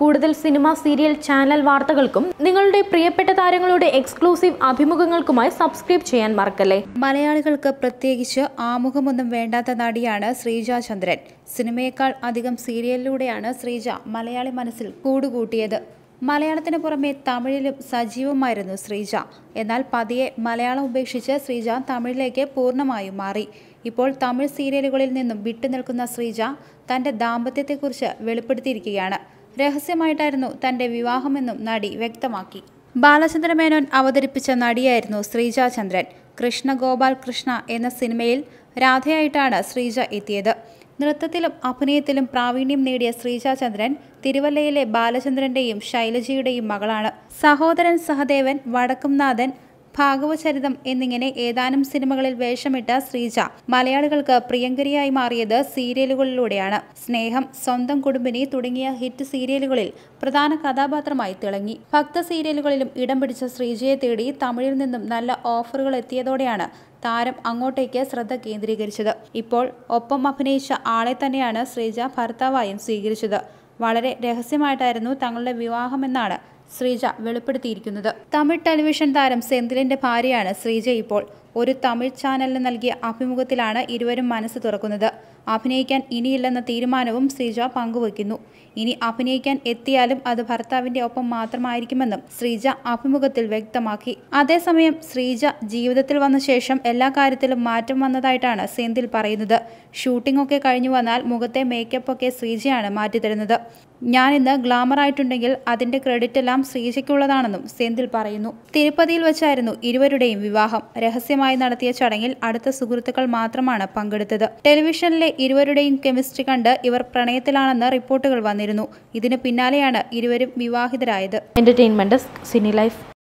കൂടുതൽ cinema serial channel വാർത്തകൾക്കും നിങ്ങളുടെ പ്രിയപ്പെട്ട താരങ്ങളുടെ എക്സ്ക്ലൂസീവ് അഭിമുഖങ്ങൾക്കുമായി സബ്സ്ക്രൈബ് ചെയ്യാൻ മറക്കല്ലേ മലയാളികൾക്ക് പ്രത്യേകിച്ച് ആമുഖമൊന്നും വേണ്ടാത്ത നടിയാണ് ശ്രീജ ചന്ദ്രൻ സിനിമയേക്കാൾ അധികം സീരിയലിലൂടെയാണ് ശ്രീജ മലയാളി മനസ്സിൽ കൂടുകൂട്ടിയത് മലയാളത്തിന് പുറമെ തമിഴിലും സജീവമായിരുന്നു ശ്രീജ എന്നാൽ പതിയെ മലയാളം ഉപേക്ഷിച്ച് ശ്രീജ തമിഴിലേക്ക് പൂർണ്ണമായും മാറി ഇപ്പോൾ തമിഴ് സീരിയലുകളിൽ നിന്നും വിട്ടുനിൽക്കുന്ന ശ്രീജ തൻ്റെ ദാമ്പത്യത്തെക്കുറിച്ച് വെളിപ്പെടുത്തിയിരിക്കുകയാണ് രഹസ്യമായിട്ടായിരുന്നു തൻ്റെ വിവാഹമെന്നും നടി വ്യക്തമാക്കി ബാലചന്ദ്ര മേനോൻ അവതരിപ്പിച്ച നടിയായിരുന്നു ശ്രീജ ചന്ദ്രൻ കൃഷ്ണഗോപാൽ കൃഷ്ണ എന്ന സിനിമയിൽ രാധയായിട്ടാണ് ശ്രീജ എത്തിയത് നൃത്തത്തിലും അഭിനയത്തിലും പ്രാവീണ്യം നേടിയ ശ്രീജ ചന്ദ്രൻ തിരുവല്ലയിലെ ബാലചന്ദ്രന്റെയും ശൈലജയുടെയും മകളാണ് സഹോദരൻ സഹദേവൻ വടക്കുംനാഥൻ ഭാഗവചരിതം എന്നിങ്ങനെ ഏതാനും സിനിമകളിൽ വേഷമിട്ട ശ്രീജ മലയാളികൾക്ക് പ്രിയങ്കരിയായി മാറിയത് സീരിയലുകളിലൂടെയാണ് സ്നേഹം സ്വന്തം കുടുംബിനി തുടങ്ങിയ ഹിറ്റ് സീരിയലുകളിൽ പ്രധാന കഥാപാത്രമായി തിളങ്ങി ഭക്ത സീരിയലുകളിലും ഇടം പിടിച്ച ശ്രീജയെ തേടി തമിഴിൽ നിന്നും നല്ല ഓഫറുകൾ എത്തിയതോടെയാണ് താരം അങ്ങോട്ടേക്ക് ശ്രദ്ധ കേന്ദ്രീകരിച്ചത് ഇപ്പോൾ ഒപ്പം അഭിനയിച്ച ആളെ തന്നെയാണ് ശ്രീജ ഭർത്താവായും സ്വീകരിച്ചത് വളരെ രഹസ്യമായിട്ടായിരുന്നു തങ്ങളുടെ വിവാഹമെന്നാണ് ശ്രീജ വെളിപ്പെടുത്തിയിരിക്കുന്നത് തമിഴ് ടെലിവിഷൻ താരം സെന്തിലിന്റെ ഭാര്യയാണ് ശ്രീജ ഇപ്പോൾ ഒരു തമിഴ് ചാനലിന് നൽകിയ അഭിമുഖത്തിലാണ് ഇരുവരും മനസ്സ് തുറക്കുന്നത് അഭിനയിക്കാൻ ഇനിയില്ലെന്ന തീരുമാനവും ശ്രീജ പങ്കുവയ്ക്കുന്നു ഇനി അഭിനയിക്കാൻ എത്തിയാലും അത് ഭർത്താവിന്റെ ഒപ്പം മാത്രമായിരിക്കുമെന്നും ശ്രീജ അഭിമുഖത്തിൽ വ്യക്തമാക്കി അതേസമയം ശ്രീജ ജീവിതത്തിൽ വന്ന ശേഷം എല്ലാ കാര്യത്തിലും മാറ്റം വന്നതായിട്ടാണ് സെന്തിൽ പറയുന്നത് ഷൂട്ടിംഗ് ഒക്കെ കഴിഞ്ഞു വന്നാൽ മുഖത്തെ മേക്കപ്പ് ഒക്കെ ശ്രീജയാണ് മാറ്റിത്തരുന്നത് ഞാനിന്ന് ഗ്ലാമർ ആയിട്ടുണ്ടെങ്കിൽ അതിന്റെ ക്രെഡിറ്റ് എല്ലാം ശ്രീജയ്ക്കുള്ളതാണെന്നും സെന്തിൽ പറയുന്നു തിരുപ്പതിയിൽ വെച്ചായിരുന്നു ഇരുവരുടെയും വിവാഹം രഹസ്യമായി നടത്തിയ ചടങ്ങിൽ അടുത്ത സുഹൃത്തുക്കൾ മാത്രമാണ് പങ്കെടുത്തത് ടെലിവിഷനിലെ ഇരുവരുടെയും കെമിസ്ട്രി കണ്ട് ഇവർ പ്രണയത്തിലാണെന്ന് റിപ്പോർട്ടുകൾ വന്നിരുന്നു ഇതിന് പിന്നാലെയാണ് ഇരുവരും വിവാഹിതരായത് എന്റർടൈൻമെന്റ് സിനി ലൈഫ്